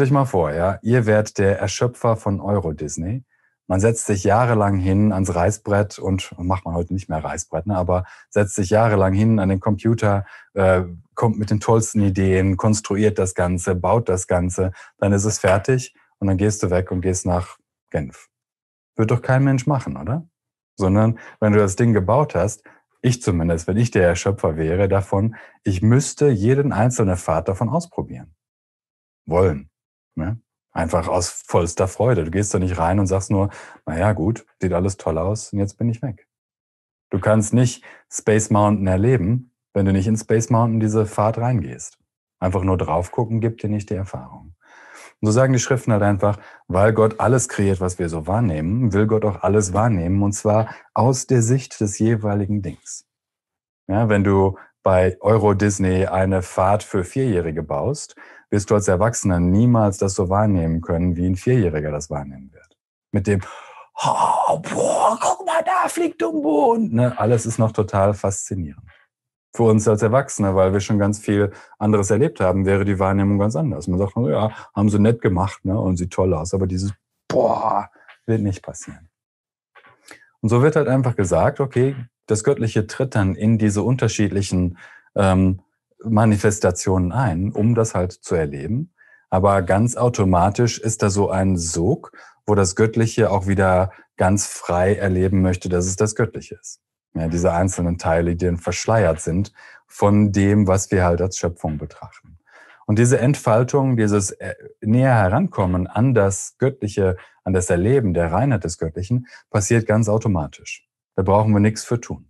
euch mal vor, ja, ihr wärt der Erschöpfer von Euro Disney. Man setzt sich jahrelang hin ans Reißbrett und macht man heute nicht mehr Reißbrett, ne, aber setzt sich jahrelang hin an den Computer, äh, kommt mit den tollsten Ideen, konstruiert das Ganze, baut das Ganze, dann ist es fertig und dann gehst du weg und gehst nach Genf. Wird doch kein Mensch machen, oder? Sondern wenn du das Ding gebaut hast, ich zumindest, wenn ich der Erschöpfer wäre davon, ich müsste jeden einzelnen Pfad davon ausprobieren. Wollen. Ja? Ne? Einfach aus vollster Freude. Du gehst da nicht rein und sagst nur, naja, gut, sieht alles toll aus und jetzt bin ich weg. Du kannst nicht Space Mountain erleben, wenn du nicht in Space Mountain diese Fahrt reingehst. Einfach nur drauf gucken, gibt dir nicht die Erfahrung. Und so sagen die Schriften halt einfach, weil Gott alles kreiert, was wir so wahrnehmen, will Gott auch alles wahrnehmen und zwar aus der Sicht des jeweiligen Dings. Ja, wenn du bei Euro Disney eine Fahrt für Vierjährige baust, wirst du als Erwachsener niemals das so wahrnehmen können, wie ein Vierjähriger das wahrnehmen wird. Mit dem, oh, boah, guck mal, da fliegt Dumbo und ne, alles ist noch total faszinierend. Für uns als Erwachsene, weil wir schon ganz viel anderes erlebt haben, wäre die Wahrnehmung ganz anders. Man sagt, ja, haben sie nett gemacht ne, und sieht toll aus, aber dieses, boah, wird nicht passieren. Und so wird halt einfach gesagt, okay, das Göttliche tritt dann in diese unterschiedlichen ähm, Manifestationen ein, um das halt zu erleben. Aber ganz automatisch ist da so ein Sog, wo das Göttliche auch wieder ganz frei erleben möchte, dass es das Göttliche ist. Ja, diese mhm. einzelnen Teile, die dann verschleiert sind von dem, was wir halt als Schöpfung betrachten. Und diese Entfaltung, dieses äh, näher herankommen an das Göttliche, an das Erleben der Reinheit des Göttlichen, passiert ganz automatisch. Da brauchen wir nichts für tun.